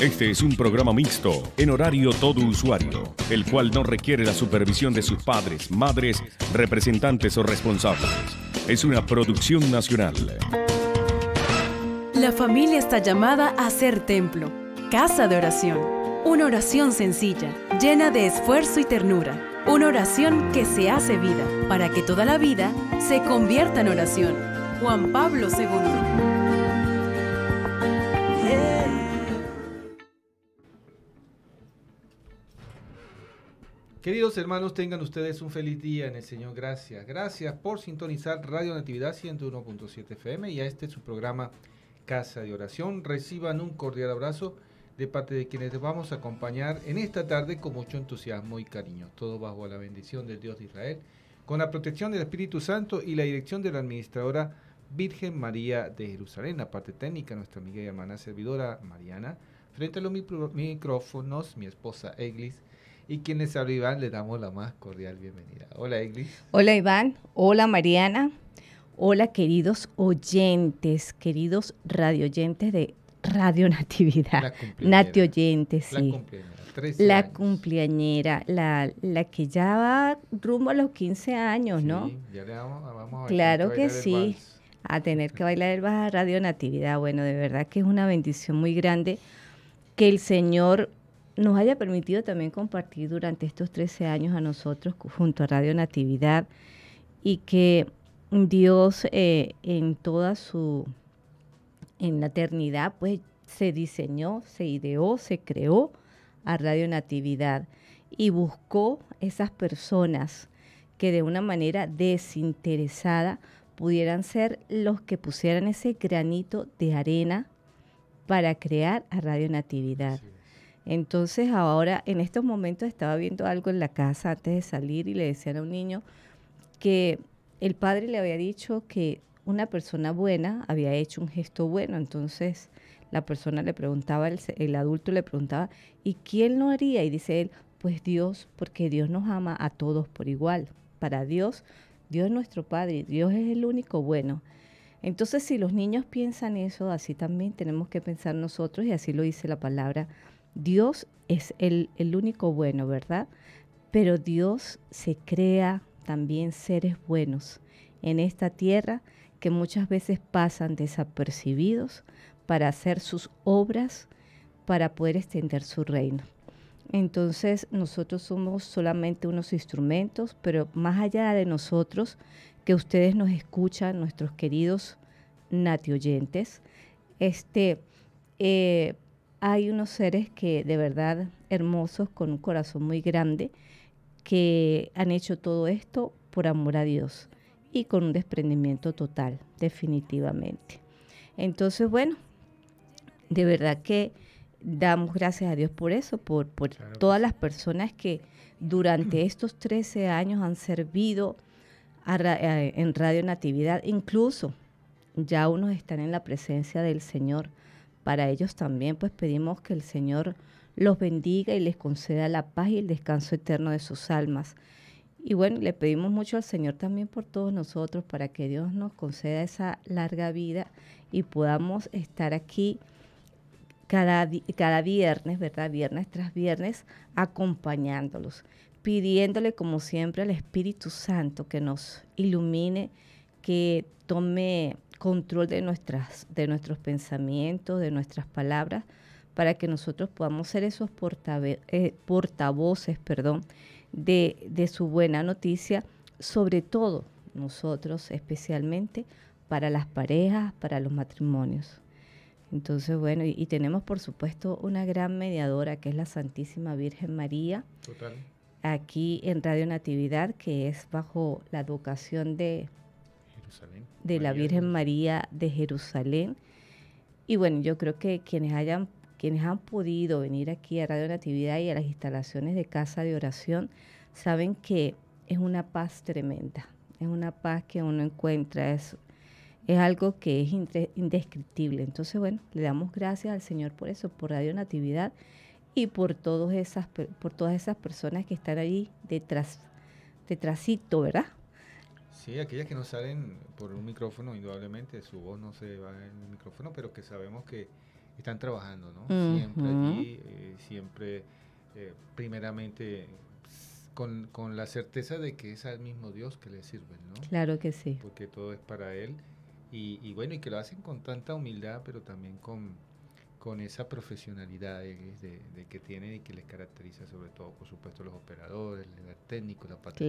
Este es un programa mixto, en horario todo usuario, el cual no requiere la supervisión de sus padres, madres, representantes o responsables. Es una producción nacional. La familia está llamada a ser templo, casa de oración. Una oración sencilla, llena de esfuerzo y ternura. Una oración que se hace vida, para que toda la vida se convierta en oración. Juan Pablo II. Queridos hermanos, tengan ustedes un feliz día en el Señor. Gracias. Gracias por sintonizar Radio Natividad 101.7 FM y a este su programa Casa de Oración. Reciban un cordial abrazo de parte de quienes vamos a acompañar en esta tarde con mucho entusiasmo y cariño. Todo bajo la bendición del Dios de Israel, con la protección del Espíritu Santo y la dirección de la administradora Virgen María de Jerusalén. La parte técnica, nuestra amiga y hermana servidora Mariana. Frente a los micrófonos, mi esposa Eglis y quienes hablan Iván, le damos la más cordial bienvenida. Hola, Iglesias. Hola, Iván. Hola, Mariana. Hola, queridos oyentes, queridos radioyentes de Radio Natividad. Nati oyentes, sí. La cumpleañera. La cumpleañera, la, que ya va rumbo a los 15 años, sí, ¿no? Ya le vamos, vamos a Claro que, sí. A tener que bailar el baja Radio Natividad. Bueno, de verdad que es una bendición muy grande que el Señor nos haya permitido también compartir durante estos 13 años a nosotros junto a Radio Natividad y que Dios eh, en toda su, en la eternidad, pues se diseñó, se ideó, se creó a Radio Natividad y buscó esas personas que de una manera desinteresada pudieran ser los que pusieran ese granito de arena para crear a Radio Natividad. Entonces ahora, en estos momentos estaba viendo algo en la casa antes de salir y le decían a un niño que el padre le había dicho que una persona buena había hecho un gesto bueno. Entonces la persona le preguntaba, el, el adulto le preguntaba, ¿y quién lo haría? Y dice él, pues Dios, porque Dios nos ama a todos por igual. Para Dios, Dios es nuestro Padre, Dios es el único bueno. Entonces, si los niños piensan eso, así también tenemos que pensar nosotros y así lo dice la palabra Dios es el, único bueno, ¿verdad? Pero Dios se crea también seres buenos en esta tierra que muchas veces pasan desapercibidos para hacer sus obras, para poder extender su reino. Entonces nosotros somos solamente unos instrumentos, pero más allá de nosotros, que ustedes nos escuchan, nuestros queridos natioyentes, este, eh, hay unos seres que de verdad hermosos, con un corazón muy grande, que han hecho todo esto por amor a Dios y con un desprendimiento total, definitivamente. Entonces, bueno, de verdad que damos gracias a Dios por eso, por, todas las personas que durante estos 13 años han servido eh, en Radio Natividad, incluso ya unos están en la presencia del Señor para ellos también pues pedimos que el Señor los bendiga y les conceda la paz y el descanso eterno de sus almas. Y bueno, le pedimos mucho al Señor también por todos nosotros, para que Dios nos conceda esa larga vida y podamos estar aquí cada, cada viernes, ¿verdad? Viernes tras viernes, acompañándolos, pidiéndole como siempre al Espíritu Santo que nos ilumine, que tome control de, nuestras, de nuestros pensamientos, de nuestras palabras, para que nosotros podamos ser esos eh, portavoces perdón, de, de su buena noticia, sobre todo nosotros especialmente para las parejas, para los matrimonios. Entonces, bueno, y, tenemos por supuesto una gran mediadora que es la Santísima Virgen María. Aquí en Radio Natividad, que es bajo la educación de de la Virgen María de Jerusalén. Y bueno, yo creo que quienes hayan quienes han podido venir aquí a Radio Natividad y a las instalaciones de Casa de Oración, saben que es una paz tremenda, es una paz que uno encuentra, es, es algo que es indescriptible. Entonces, bueno, le damos gracias al Señor por eso, por Radio Natividad y por, esas, por todas esas personas que están ahí detrás, detrásito, ¿verdad? Sí, aquellas que no salen por un micrófono, indudablemente, su voz no se va en el micrófono, pero que sabemos que están trabajando, ¿no? Siempre allí, eh, siempre, eh, primeramente, con, la certeza de que es al mismo Dios que le sirven, ¿no? Claro que sí. Porque todo es para Él. Y, y bueno, y que lo hacen con tanta humildad, pero también con, con esa profesionalidad eh, de, que tienen y que les caracteriza sobre todo, por supuesto, los operadores, el técnico, la parte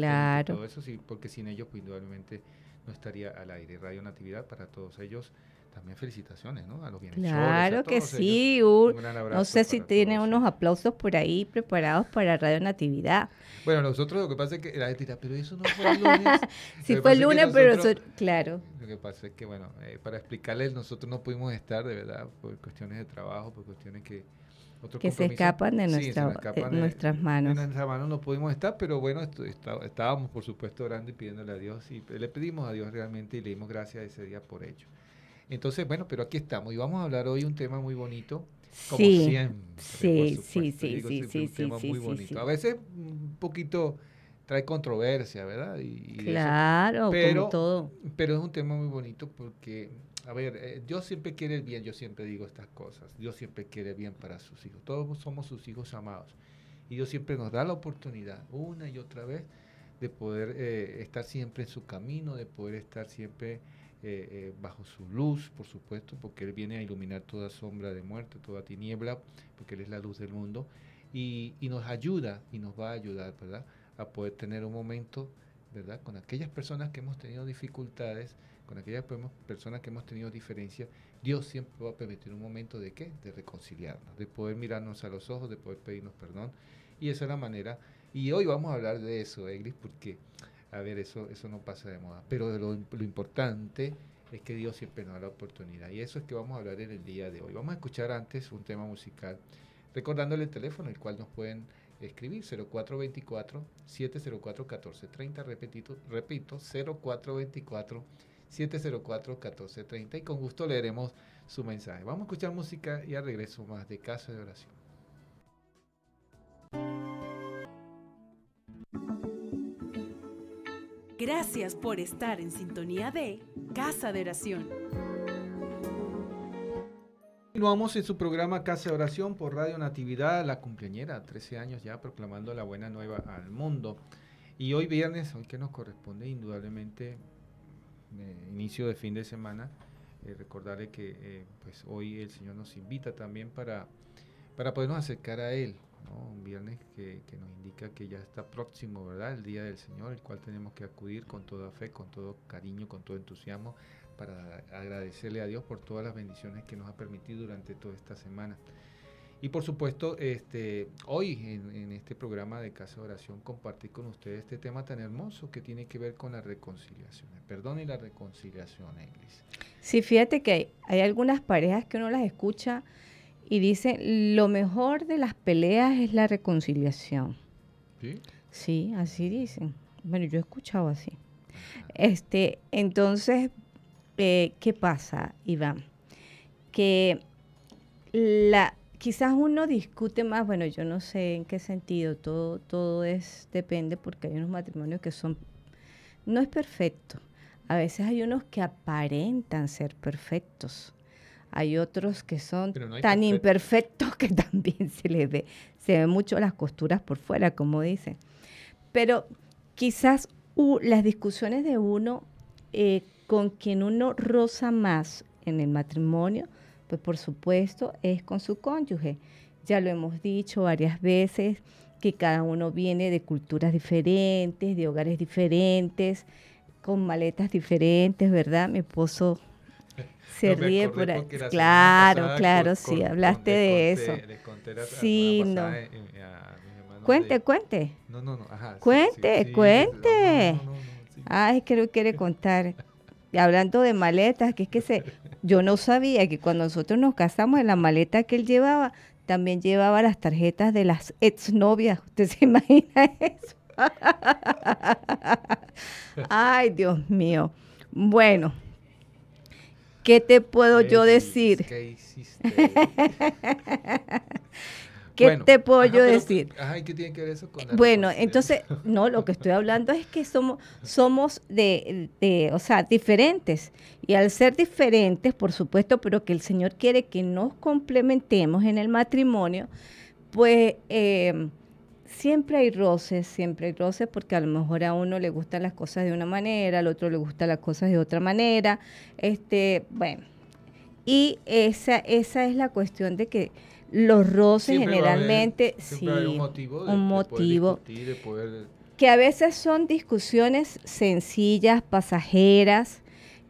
todo eso, sí, porque sin ellos, pues, indudablemente, no estaría al aire. Radio Natividad para todos ellos también felicitaciones ¿no? a los bienes. Claro que sí. no sé si tiene unos aplausos por ahí preparados para Radio Natividad. Bueno, nosotros lo que pasa es que la gente dirá, pero eso no fue lunes. sí, fue lunes, pero claro. Lo que pasa es que, bueno, eh, para explicarles, nosotros no pudimos estar, de verdad, por cuestiones de trabajo, por cuestiones que. Otros que se escapan eh, de, nuestras manos. En nuestras manos no pudimos estar, pero bueno, estábamos por supuesto orando y pidiéndole a Dios y le pedimos a Dios realmente y le dimos gracias ese día por ello. Entonces, bueno, pero aquí estamos y vamos a hablar hoy un tema muy bonito, como sí, siempre. Sí, sí, sí, sí, sí, un tema muy bonito. A veces un poquito trae controversia, ¿verdad? Y, claro, pero, todo. Pero es un tema muy bonito porque, a ver, Dios eh, siempre quiere el bien, yo siempre digo estas cosas, Dios siempre quiere el bien para sus hijos, todos somos sus hijos amados. Y Dios siempre nos da la oportunidad, una y otra vez, de poder eh, estar siempre en su camino, de poder estar siempre eh, eh, bajo su luz, por supuesto, porque Él viene a iluminar toda sombra de muerte, toda tiniebla, porque Él es la luz del mundo, y, nos ayuda y nos va a ayudar, ¿verdad? A poder tener un momento, ¿verdad? Con aquellas personas que hemos tenido dificultades, con aquellas personas que hemos tenido diferencias, Dios siempre va a permitir un momento de qué? De reconciliarnos, de poder mirarnos a los ojos, de poder pedirnos perdón. Y esa es la manera. Y hoy vamos a hablar de eso, Eglis, porque a ver, eso, eso no pasa de moda. Pero lo, importante es que Dios siempre nos da la oportunidad. Y eso es que vamos a hablar en el día de hoy. Vamos a escuchar antes un tema musical, recordándole el teléfono, el cual nos pueden escribir 0424-704-1430, repito, repito 0424-704-1430 y con gusto leeremos su mensaje. Vamos a escuchar música y al regreso más de Casa de Oración. Gracias por estar en sintonía de Casa de Oración. Continuamos en su programa Casa de Oración por Radio Natividad, la cumpleañera, 13 años ya proclamando la buena nueva al mundo. Y hoy viernes, hoy que nos corresponde indudablemente eh, inicio de fin de semana, recordaré eh, recordarle que eh, pues, hoy el Señor nos invita también para, para podernos acercar a Él, un viernes que, que, nos indica que ya está próximo, ¿verdad? El día del Señor, el cual tenemos que acudir con toda fe, con todo cariño, con todo entusiasmo, para agradecerle a Dios por todas las bendiciones que nos ha permitido durante toda esta semana. Y por supuesto, este, hoy en, este programa de Casa de Oración compartir con ustedes este tema tan hermoso que tiene que ver con la reconciliación, perdón y la reconciliación, Iglesia. Sí, fíjate que hay, hay algunas parejas que uno las escucha y dice, lo mejor de las peleas es la reconciliación. ¿Sí? así dicen. Bueno, yo he escuchado así. Este, entonces, eh, ¿qué pasa, Iván? Que la, quizás uno discute más, bueno, yo no sé en qué sentido, todo, todo es, depende, porque hay unos matrimonios que son, no es perfecto. A veces hay unos que aparentan ser perfectos hay otros que son tan imperfectos que también se les ve, se ven mucho las costuras por fuera, como dicen. Pero quizás las discusiones de uno eh, con quien uno roza más en el matrimonio, pues por supuesto es con su cónyuge. Ya lo hemos dicho varias veces, que cada uno viene de culturas diferentes, de hogares diferentes, con maletas diferentes, ¿verdad? Mi esposo se ríe por ahí. Claro, claro, sí, hablaste de eso. sí, no. Eh, eh, cuente, cuente. No, no, no. cuente, cuente. Ay, creo que quiere contar. Y hablando de maletas, que es que se, yo no sabía que cuando nosotros nos casamos, en la maleta que él llevaba, también llevaba las tarjetas de las exnovias. ¿Usted se imagina eso? Ay, Dios mío. Bueno. ¿Qué te puedo yo decir? ¿Qué hiciste? ¿Qué te puedo yo decir? ¿qué tiene que ver eso con eh, Bueno, entonces, no, lo que estoy hablando es que somos, somos de, o sea, diferentes. Y al ser diferentes, por supuesto, pero que el Señor quiere que nos complementemos en el matrimonio, pues eh, siempre hay roces, siempre hay roces, porque a lo mejor a uno le gustan las cosas de una manera, al otro le gustan las cosas de otra manera. Este, bueno. Y esa, esa es la cuestión de que los roces generalmente, sí, un motivo, de, poder que a veces son discusiones sencillas, pasajeras,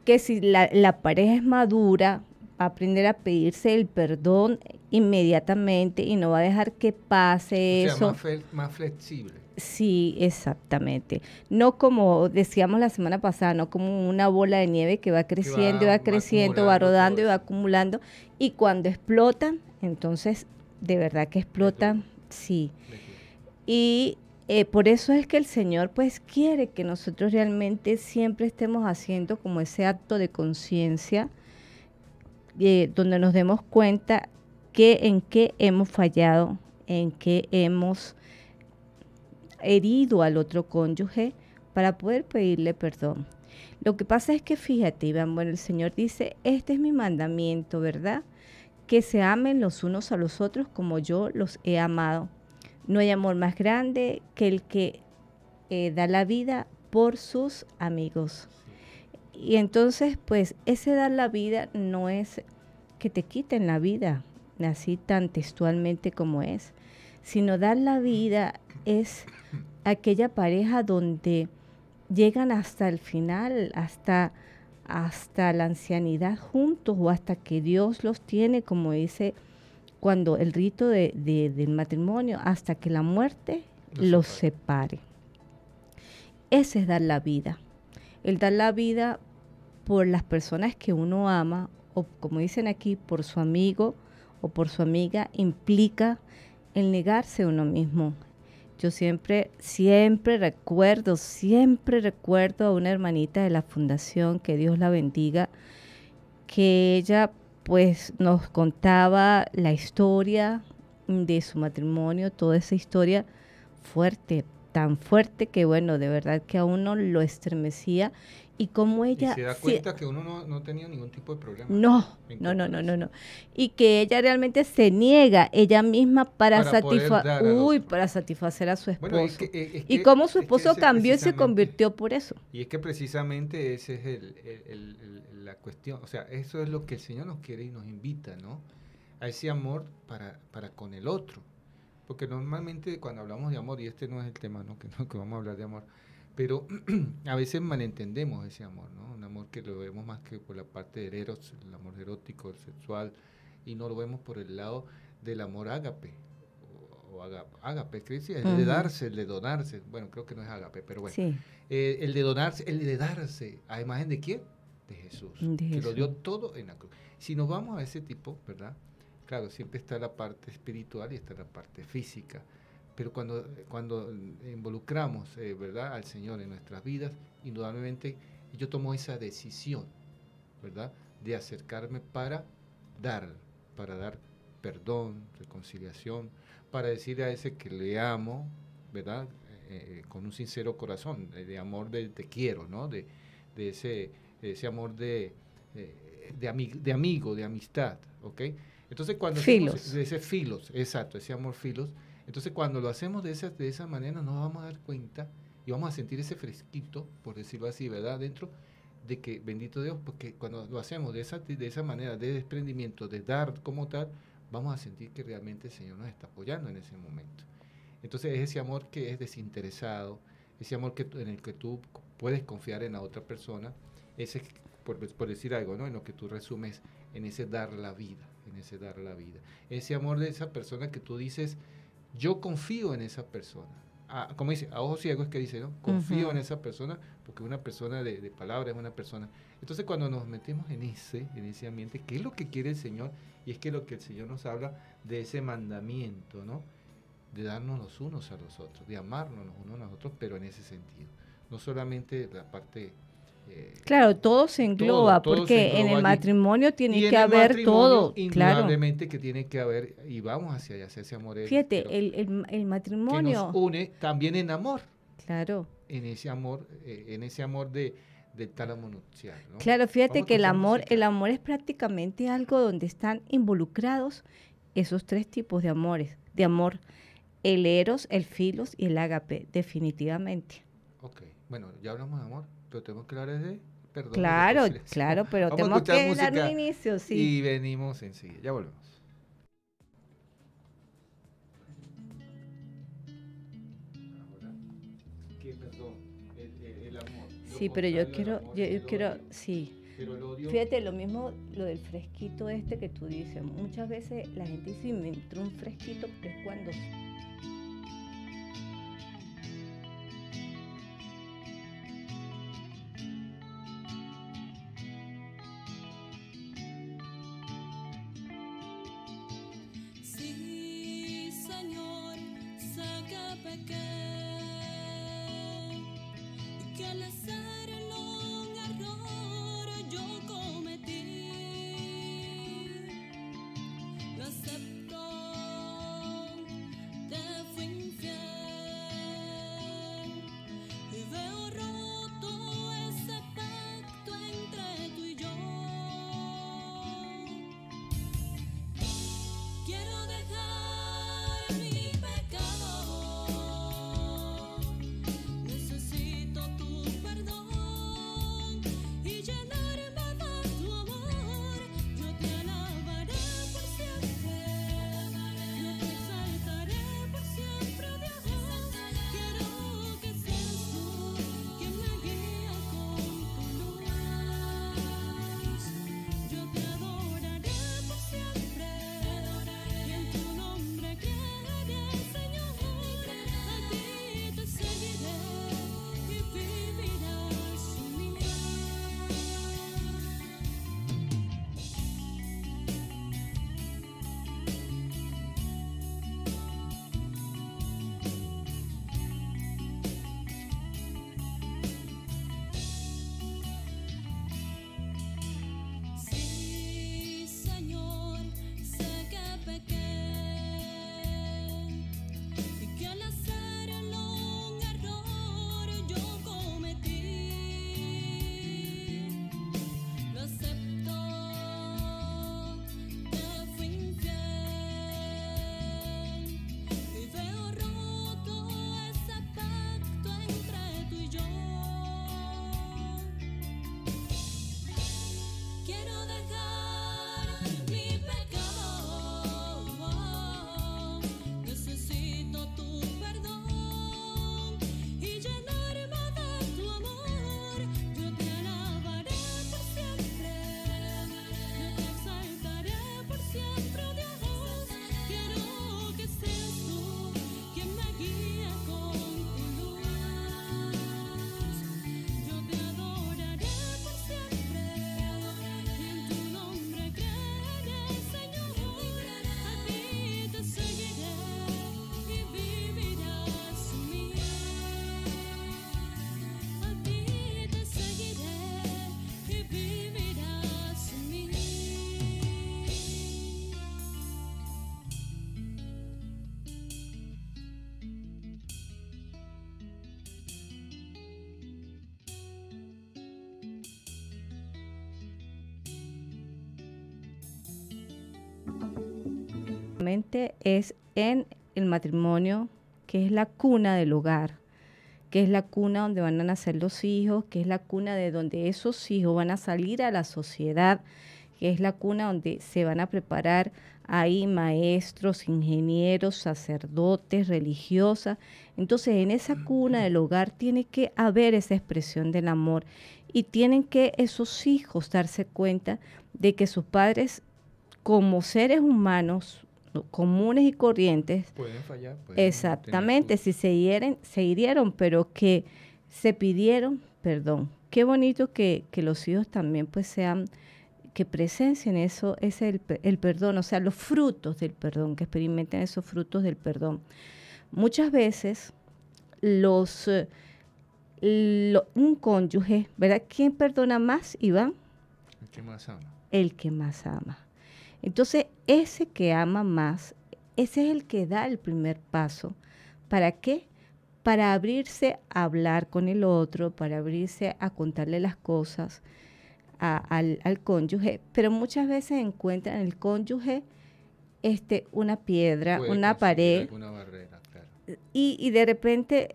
que si la, la pareja es madura, aprender a pedirse el perdón inmediatamente y no va a dejar que pase eso. sea, eso. Más, flexible. Sí, exactamente. No como decíamos la semana pasada, no como una bola de nieve que va creciendo, va, y va, creciendo, va rodando y va acumulando. Y cuando explotan, entonces de verdad que explotan, sí. Y eh, por eso es que el Señor pues quiere que nosotros realmente siempre estemos haciendo como ese acto de conciencia eh, donde nos demos cuenta que en qué hemos fallado, en qué hemos herido al otro cónyuge para poder pedirle perdón. Lo que pasa es que fíjate, bueno, el Señor dice, este es mi mandamiento, ¿verdad? Que se amen los unos a los otros como yo los he amado. No hay amor más grande que el que eh, da la vida por sus amigos. Y entonces, pues, ese dar la vida no es que te quiten la vida, así tan textualmente como es, sino dar la vida es aquella pareja donde llegan hasta el final, hasta, hasta la ancianidad juntos o hasta que Dios los tiene, como dice cuando el rito de, del matrimonio, hasta que la muerte los, separe. Ese es dar la vida. El dar la vida por las personas que uno ama o como dicen aquí, por su amigo o por su amiga implica el negarse a uno mismo. Yo siempre, siempre recuerdo, siempre recuerdo a una hermanita de la fundación, que Dios la bendiga, que ella pues nos contaba la historia de su matrimonio, toda esa historia fuerte, tan fuerte que bueno, de verdad que a uno lo estremecía y cómo ella... se da cuenta que uno no, no, tenía ningún tipo de problema. No, no, no, no, no, Y que ella realmente se niega ella misma para, satisfacer... para satisfacer a su esposo. Eh, y cómo su esposo cambió y se convirtió por eso. Y es que precisamente esa es la cuestión. O sea, eso es lo que el Señor nos quiere y nos invita, ¿no? A ese amor para, para con el otro. Porque normalmente cuando hablamos de amor, y este no es el tema, ¿no? Que, no, que vamos a hablar de amor pero a veces malentendemos ese amor, ¿no? Un amor que lo vemos más que por la parte de eros, el amor erótico, el sexual, y no lo vemos por el lado del amor ágape. O, agape, ágape, El de darse, el de donarse. Bueno, creo que no es ágape, pero bueno. Eh, el de donarse, el de darse, ¿a imagen de quién? De Jesús, que lo dio todo en la cruz. Si nos vamos a ese tipo, ¿verdad? Claro, siempre está la parte espiritual y está la parte física pero cuando, cuando involucramos eh, ¿verdad? al Señor en nuestras vidas, indudablemente yo tomo esa decisión ¿verdad? de acercarme para dar, para dar perdón, reconciliación, para decirle a ese que le amo, ¿verdad? Eh, eh, con un sincero corazón, de, amor de te quiero, ¿no? De, de ese, ese amor de, de, de amigo, de amistad, okay Entonces cuando... Filos. de ese filos, exacto, ese amor filos, entonces cuando lo hacemos de esa, de esa manera nos vamos a dar cuenta y vamos a sentir ese fresquito, por decirlo así, ¿verdad? Dentro de que, bendito Dios, porque cuando lo hacemos de esa, de esa manera, de desprendimiento, de dar como tal, vamos a sentir que realmente el Señor nos está apoyando en ese momento. Entonces es ese amor que es desinteresado, ese amor que, en el que tú puedes confiar en la otra persona, ese, por, por decir algo, ¿no? en lo que tú resumes, en ese dar la vida, en ese dar la vida. Ese amor de esa persona que tú dices, yo confío en esa persona. Ah, como dice, a ojos ciegos es que dice, ¿no? Confío en esa persona porque una persona de, palabras palabra, es una persona. Entonces cuando nos metemos en ese, en ese ambiente, ¿qué es lo que quiere el Señor? Y es que lo que el Señor nos habla de ese mandamiento, ¿no? De darnos los unos a los otros, de amarnos los unos a los otros, pero en ese sentido. No solamente la parte eh, claro, todo se engloba, porque en el matrimonio tiene que haber todo. Indudablemente que tiene que haber, y vamos hacia allá, hacia ese amor. Fíjate, el, matrimonio. nos une también en amor. Claro. En ese amor, eh, en ese amor de, del tálamo Claro, fíjate que el amor, el amor es prácticamente algo donde están involucrados esos tres tipos de amores, de amor, el eros, el filos y el agape definitivamente. Ok, bueno, ya hablamos de amor. Pero tenemos que hablar de... claro, claro, pero tenemos que dar un inicio, sí. Y venimos enseguida, ya volvemos. Sí, pero yo quiero, yo, quiero, sí. Fíjate, lo mismo lo del fresquito este que tú dices. Muchas veces la gente dice, me entró un fresquito, que es cuando step es en el matrimonio, que es la cuna del hogar, que es la cuna donde van a nacer los hijos, que es la cuna de donde esos hijos van a salir a la sociedad, que es la cuna donde se van a preparar ahí maestros, ingenieros, sacerdotes, religiosas. Entonces, en esa mm, cuna del hogar tiene que haber esa expresión del amor y tienen que esos hijos darse cuenta de que sus padres, como seres humanos, comunes y corrientes. Pueden fallar. exactamente, si se se hirieron, pero que se pidieron perdón. Qué bonito que, los hijos también pues sean, que presencien eso, es el, perdón, o sea, los frutos del perdón, que experimenten esos frutos del perdón. Muchas veces los, eh, un cónyuge, ¿verdad? ¿Quién perdona más, Iván? El que más ama. El que más ama. Entonces, ese que ama más, ese es el que da el primer paso. ¿Para qué? Para abrirse a hablar con el otro, para abrirse a contarle las cosas al, cónyuge. Pero muchas veces encuentran en el cónyuge este, una piedra, una pared. barrera, y, y de repente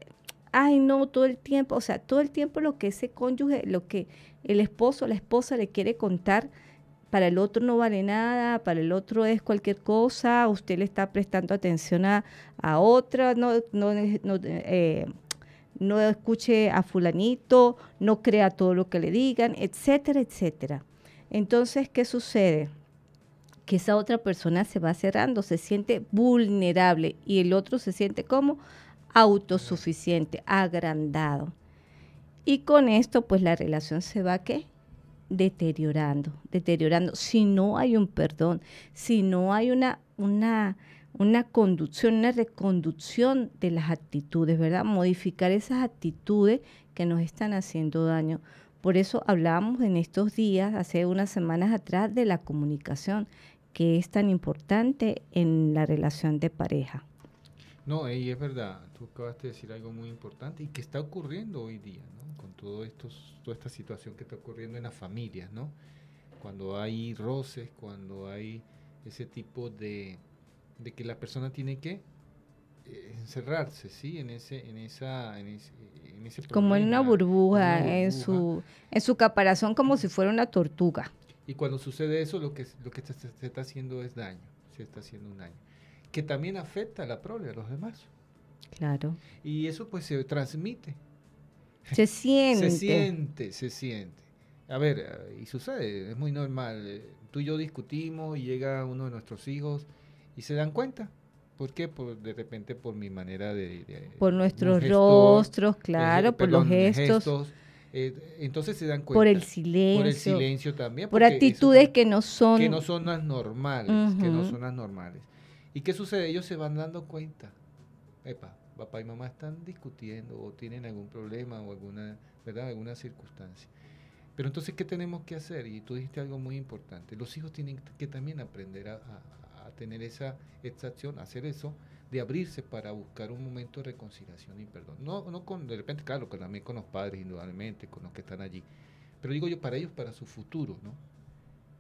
ay no, todo el tiempo, o sea, todo el tiempo lo que ese cónyuge, lo que el esposo, la esposa le quiere contar para el otro no vale nada, para el otro es cualquier cosa, usted le está prestando atención a, otra, no, eh, no escuche a fulanito, no crea todo lo que le digan, etcétera, etcétera. Entonces, ¿qué sucede? Que esa otra persona se va cerrando, se siente vulnerable y el otro se siente como autosuficiente, agrandado. Y con esto, pues la relación se va, ¿qué? deteriorando, deteriorando. Si no hay un perdón, si no hay una, una, una conducción, una reconducción de las actitudes, ¿verdad? Modificar esas actitudes que nos están haciendo daño. Por eso hablábamos en estos días, hace unas semanas atrás, de la comunicación, que es tan importante en la relación de pareja. No, y es verdad, tú acabaste de decir algo muy importante y que está ocurriendo hoy día, ¿no? Con todo esto, toda esta situación que está ocurriendo en las familias, ¿no? Cuando hay roces, cuando hay ese tipo de, de que la persona tiene que eh, encerrarse, ¿sí? En ese, en esa, Como en una burbuja, en su, en su caparazón como si fuera una tortuga. Y cuando sucede eso, lo que, lo que se está haciendo es daño, se está haciendo un daño que también afecta a la prole, a los demás. Claro. Y eso pues se transmite. Se siente. se siente, se siente. A ver, eh, y sucede, es muy normal. Eh, tú y yo discutimos y llega uno de nuestros hijos y se dan cuenta. ¿Por qué? Por, de repente por mi manera de... por nuestros rostros, eh, claro, por, los gestos. entonces se dan cuenta. Por el silencio. Por el silencio también. Por actitudes que no son... Que no son las normales, que no son las normales. ¿Y qué sucede? Ellos se van dando cuenta. papá y mamá están discutiendo o tienen algún problema o alguna, ¿verdad? alguna circunstancia. Pero entonces, ¿qué tenemos que hacer? Y tú dijiste algo muy importante. Los hijos tienen que también aprender a, tener esa, esta acción, hacer eso, de abrirse para buscar un momento de reconciliación y perdón. No, no con, de repente, claro, también con los padres, indudablemente, con los que están allí. Pero digo yo, para ellos, para su futuro, ¿no?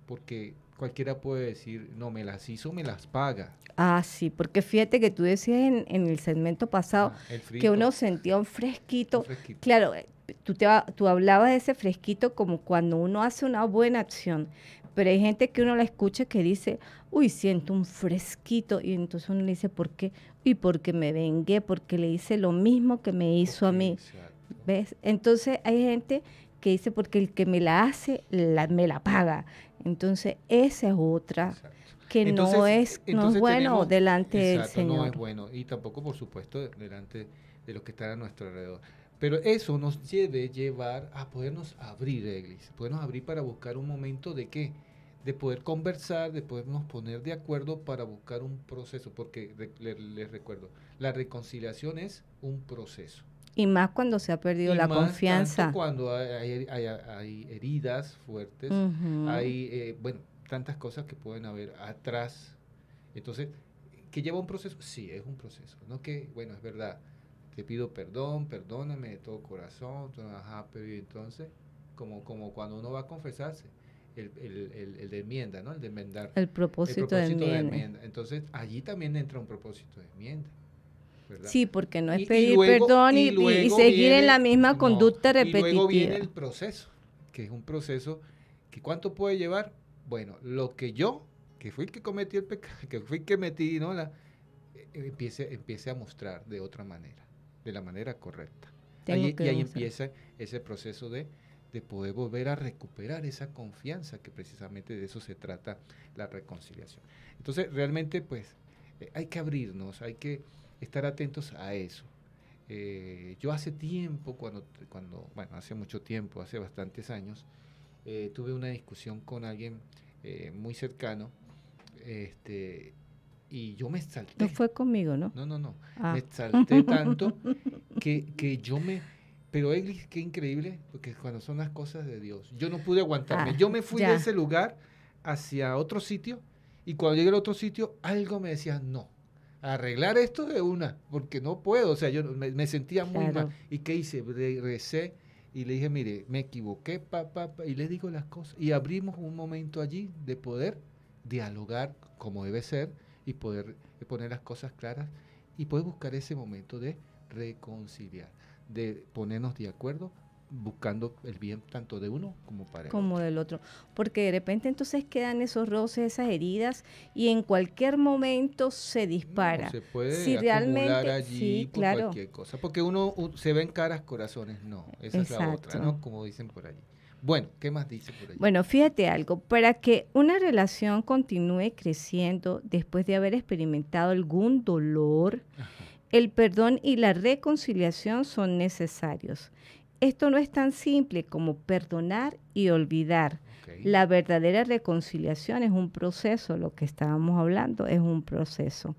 porque cualquiera puede decir, no, me las hizo, me las paga. Ah, sí, porque fíjate que tú decías en, el segmento pasado que uno sentía un fresquito. Claro, eh, tú, te, tú hablabas de ese fresquito como cuando uno hace una buena acción, pero hay gente que uno la escucha que dice, uy, siento un fresquito, y entonces uno le dice, ¿por qué? Y porque me vengué, porque le hice lo mismo que me hizo a mí. ¿Ves? Entonces hay gente que dice, porque el que me la hace, me la paga. Entonces, esa es otra que no es, no bueno delante del Señor. No es bueno y tampoco, por supuesto, delante de los que están a nuestro alrededor. Pero eso nos debe llevar a podernos abrir, iglesia podernos abrir para buscar un momento de qué, de poder conversar, de podernos poner de acuerdo para buscar un proceso, porque les recuerdo, la reconciliación es un proceso. Y más cuando se ha perdido la confianza. cuando hay, hay, heridas fuertes, hay, eh, bueno, tantas cosas que pueden haber atrás. Entonces, ¿que lleva un proceso? Sí, es un proceso. No que, bueno, es verdad, te pido perdón, perdóname de todo corazón, ajá, pero entonces, como, como cuando uno va a confesarse, el, el, el, el, de enmienda, ¿no? El de enmendar. El propósito, de, enmienda. Entonces, allí también entra un propósito de enmienda. Sí, porque no es pedir perdón y, seguir en la misma conducta repetitiva. Y luego viene el proceso, que es un proceso que cuánto puede llevar. Bueno, lo que yo, que fui el que cometí el pecado, que fui el que metí, ¿no? La, eh, empiece, empiece a mostrar de otra manera, de la manera correcta. y ahí empieza ese proceso de, de poder volver a recuperar esa confianza, que precisamente de eso se trata la reconciliación. Entonces, realmente, pues, eh, hay que abrirnos, hay que estar atentos a eso. Eh, yo hace tiempo, cuando, cuando, bueno, hace mucho tiempo, hace bastantes años, eh, tuve una discusión con alguien eh, muy cercano, este, y yo me salté. No fue conmigo, ¿no? No, no, no. Ah. Me salté tanto que, yo me... Pero Eglis, qué increíble, porque cuando son las cosas de Dios, yo no pude aguantarme. Ah, yo me fui de ese lugar hacia otro sitio y cuando llegué al otro sitio, algo me decía, no, arreglar esto de una, porque no puedo, o sea, yo me, sentía muy mal. ¿Y qué hice? recé, y le dije, mire, me equivoqué, papá, y le digo las cosas. Y abrimos un momento allí de poder dialogar como debe ser y poder eh, poner las cosas claras y poder buscar ese momento de reconciliar, de ponernos de acuerdo buscando el bien tanto de uno como para como del otro porque de repente entonces quedan esos roces esas heridas y en cualquier momento se dispara se puede si allí cualquier cosa porque uno se se ven caras corazones no esa es la otra no como dicen por allí bueno, ¿qué más dice por allí? Bueno, fíjate algo, para que una relación continúe creciendo después de haber experimentado algún dolor, el perdón y la reconciliación son necesarios. Esto no es tan simple como perdonar y olvidar. La verdadera reconciliación es un proceso, lo que estábamos hablando es un proceso.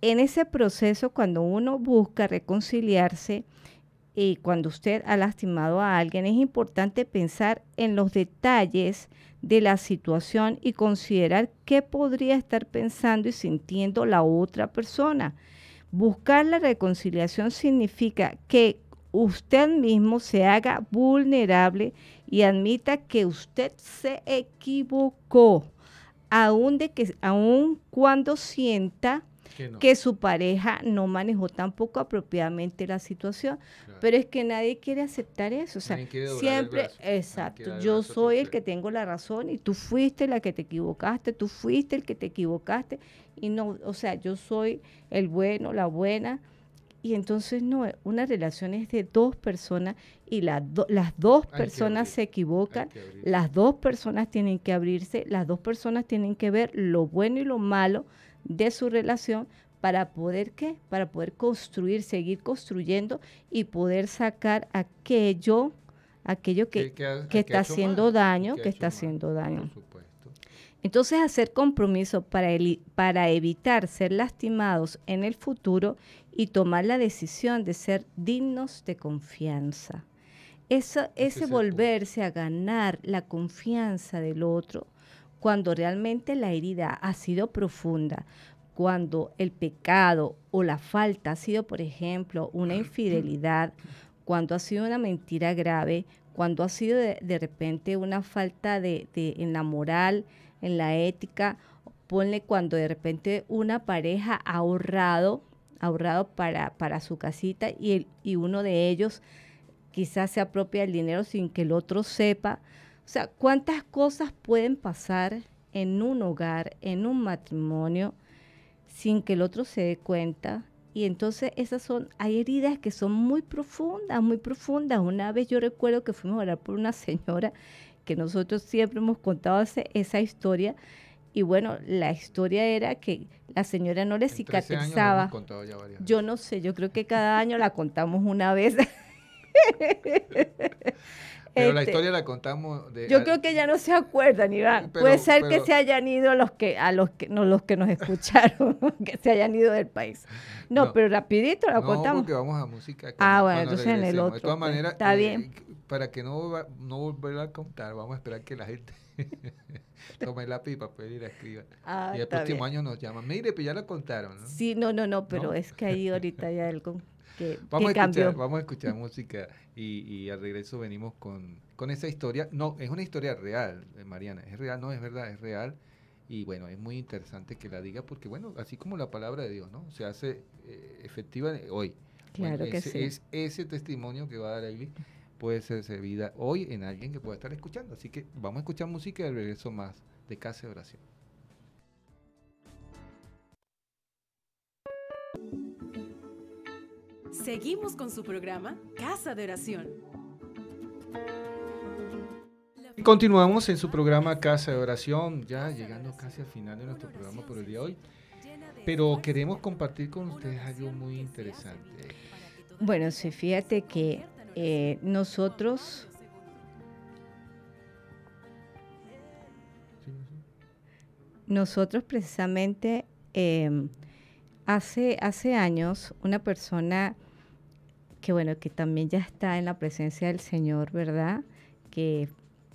En ese proceso, cuando uno busca reconciliarse y cuando usted ha lastimado a alguien, es importante pensar en los detalles de la situación y considerar qué podría estar pensando y sintiendo la otra persona. Buscar la reconciliación significa que usted mismo se haga vulnerable y admita que usted se equivocó, aun, de que, aun cuando sienta que, su pareja no manejó tampoco apropiadamente la situación. Pero es que nadie quiere aceptar eso. O sea, siempre, exacto, yo soy el que tengo la razón y tú fuiste la que te equivocaste, tú fuiste el que te equivocaste. Y no, o sea, yo soy el bueno, la buena y entonces no, eh, una relación es de dos personas y las dos personas se equivocan, las dos personas tienen que abrirse, las dos personas tienen que ver lo bueno y lo malo de su relación para poder qué, para poder construir, seguir construyendo y poder sacar aquello, aquello que, que, está haciendo daño, que, está haciendo daño. Entonces hacer compromiso para, evitar ser lastimados en el futuro y tomar la decisión de ser dignos de confianza. ese, volverse a ganar la confianza del otro cuando realmente la herida ha sido profunda, cuando el pecado o la falta ha sido, por ejemplo, una infidelidad, cuando ha sido una mentira grave, cuando ha sido de, repente una falta de, de, en la moral, en la ética, ponle cuando de repente una pareja ha ahorrado, ahorrado para, para su casita y, y uno de ellos quizás se apropia el dinero sin que el otro sepa. O sea, ¿cuántas cosas pueden pasar en un hogar, en un matrimonio, sin que el otro se dé cuenta? Y entonces esas son, hay heridas que son muy profundas, muy profundas. Una vez yo recuerdo que fuimos a orar por una señora que nosotros siempre hemos contado esa historia. Y bueno, la historia era que la señora no le cicatrizaba. Yo no sé, yo creo que cada año la contamos una vez. la este, historia la contamos Yo creo que ya no se acuerdan, Iván. Puede ser que se hayan ido los que, a los que, no, los que nos escucharon, que se hayan ido del país. No, pero rapidito la no, contamos. porque vamos a música. ah, bueno, entonces en el otro. De todas pues, maneras, está eh, bien. Para que no, no volver a contar, vamos a esperar que la gente tome lápiz para poder ir a escribir ah, y el próximo año nos llama Mire, pues ya la contaron, Sí, no, no, no, pero es que ahí ahorita ya el vamos, a escuchar, vamos a escuchar música y, al regreso venimos con, con esa historia. No, es una historia real, eh, Mariana. Es real, no es verdad, es real. Y bueno, es muy interesante que la diga porque, bueno, así como la palabra de Dios, ¿no? Se hace eh, efectiva hoy. Claro que ese, sí. Es, ese testimonio que va a dar él puede ser servida hoy en alguien que pueda estar escuchando. Así que vamos a escuchar música y al regreso más de Casa de Oración. Seguimos con su programa Casa de Oración. Continuamos en su programa Casa de Oración, ya llegando casi al final de nuestro programa por el día de hoy. Pero queremos compartir con ustedes algo muy interesante. Bueno, sí, fíjate que eh, nosotros nosotros precisamente em, hace, hace años una persona que bueno, que también ya está en la presencia del Señor, ¿verdad? Que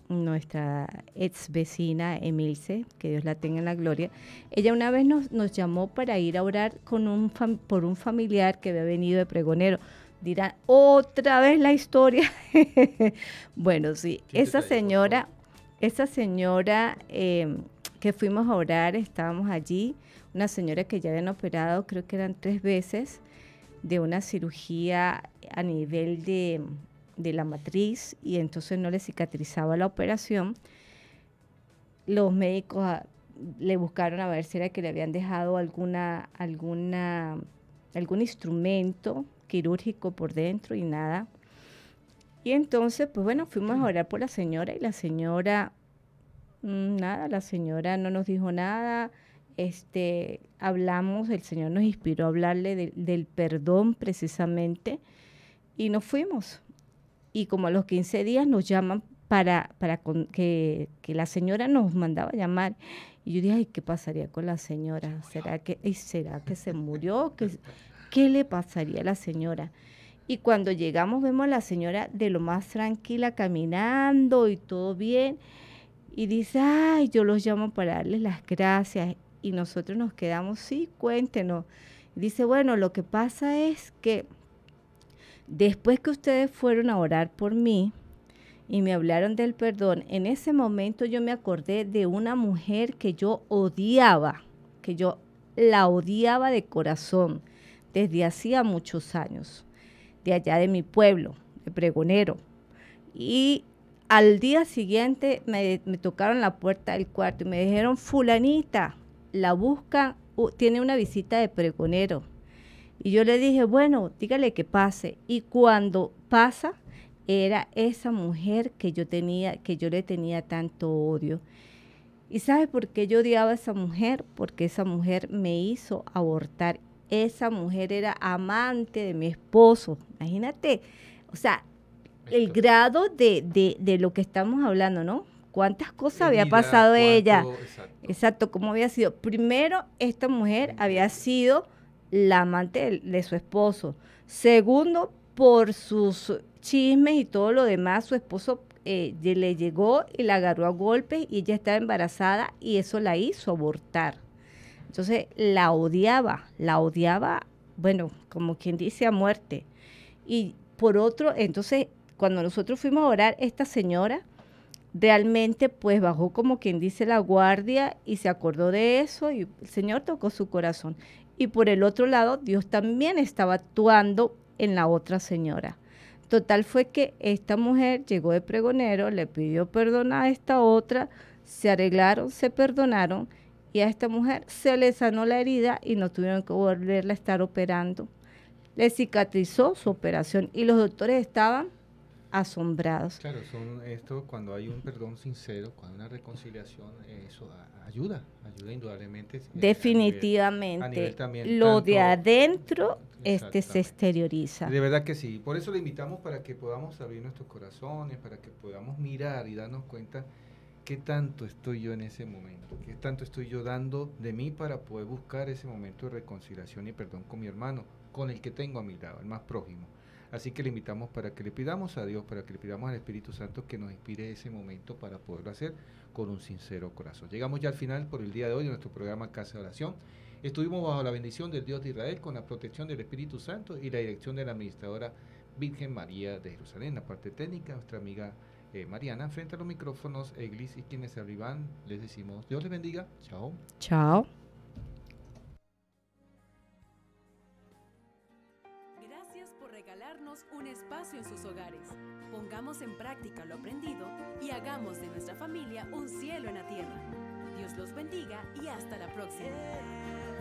nuestra ex vecina Emilce, que Dios la tenga en la gloria, ella una vez nos, llamó para ir a orar con un por un familiar que había venido de pregonero. dirá otra vez la historia. bueno, sí, esa señora, esa señora em, que fuimos a orar, estábamos allí, una señora que ya habían operado, creo que eran tres veces, de una cirugía a nivel de, la matriz y entonces no le cicatrizaba la operación. Los médicos ah, le buscaron a ver si era que le habían dejado alguna, alguna, algún instrumento quirúrgico por dentro y nada. Y entonces, pues bueno, fuimos a orar por la señora y la señora, mm, nada, la señora no nos dijo nada, este, hablamos, el Señor nos inspiró a hablarle del perdón precisamente y nos fuimos. Y como a los 15 días nos llaman para, para que, la señora nos mandaba llamar. Y yo dije, ay, ¿qué pasaría con la señora? ¿Será que, ¿será que se murió? ¿Qué, ¿Qué le pasaría a la señora? Y cuando llegamos vemos a la señora de lo más tranquila caminando y todo bien. Y dice, ay, yo los llamo para darles las gracias y nosotros nos quedamos, sí, cuéntenos. Dice, bueno, lo que pasa es que después que ustedes fueron a orar por mí y me hablaron del perdón, en ese momento yo me acordé de una mujer que yo odiaba, que yo la odiaba de corazón desde hacía muchos años, de allá de mi pueblo, de pregonero. Y al día siguiente me, me tocaron la puerta del cuarto y me dijeron, fulanita, la busca tiene una visita de pregonero. Y yo le dije, bueno, dígale que pase. Y cuando pasa, era esa mujer que yo tenía, que yo le tenía tanto odio. ¿Y sabes por qué yo odiaba a esa mujer? Porque esa mujer me hizo abortar. Esa mujer era amante de mi esposo. Imagínate, o sea, el grado de, de lo que estamos hablando, ¿no? cuántas cosas eh, había pasado ella. Exacto. como cómo había sido. Primero, esta mujer había sido la amante de, su esposo. Segundo, por sus chismes y todo lo demás, su esposo eh, le llegó y la agarró a golpes y ella estaba embarazada y eso la hizo abortar. Entonces la odiaba, la odiaba, bueno, como quien dice a muerte. Y por otro, entonces cuando nosotros fuimos a orar, esta señora realmente pues bajó como quien dice la guardia y se acordó de eso y el Señor tocó su corazón. Y por el otro lado, Dios también estaba actuando en la otra señora. Total fue que esta mujer llegó de pregonero, le pidió perdón a esta otra, se arreglaron, se perdonaron y a esta mujer se le sanó la herida y no tuvieron que volverla a estar operando. Le cicatrizó su operación y los doctores estaban asombrados. Claro, son esto cuando hay un perdón sincero, cuando hay una reconciliación, eso ayuda, ayuda indudablemente. Eh, Definitivamente. lo de adentro este se exterioriza. De verdad que sí. Por eso le invitamos para que podamos abrir nuestros corazones, para que podamos mirar y darnos cuenta qué tanto estoy yo en ese momento, qué tanto estoy yo dando de mí para poder buscar ese momento de reconciliación y perdón con mi hermano, con el que tengo a mi lado, el más prójimo. Así que le invitamos para que le pidamos a Dios, para que le pidamos al Espíritu Santo que nos inspire ese momento para poderlo hacer con un sincero corazón. Llegamos ya al final por el día de hoy de nuestro programa Casa de Oración. Estuvimos bajo la bendición del Dios de Israel con la protección del Espíritu Santo y la dirección de la administradora Virgen María de Jerusalén. la parte técnica, nuestra amiga eh, Mariana, frente a los micrófonos, Eglis y quienes se arriban, les decimos Dios les bendiga. Chao. Chao. un espacio en sus hogares. Pongamos en práctica lo aprendido y hagamos de nuestra familia un cielo en la tierra. Dios los bendiga y hasta la próxima.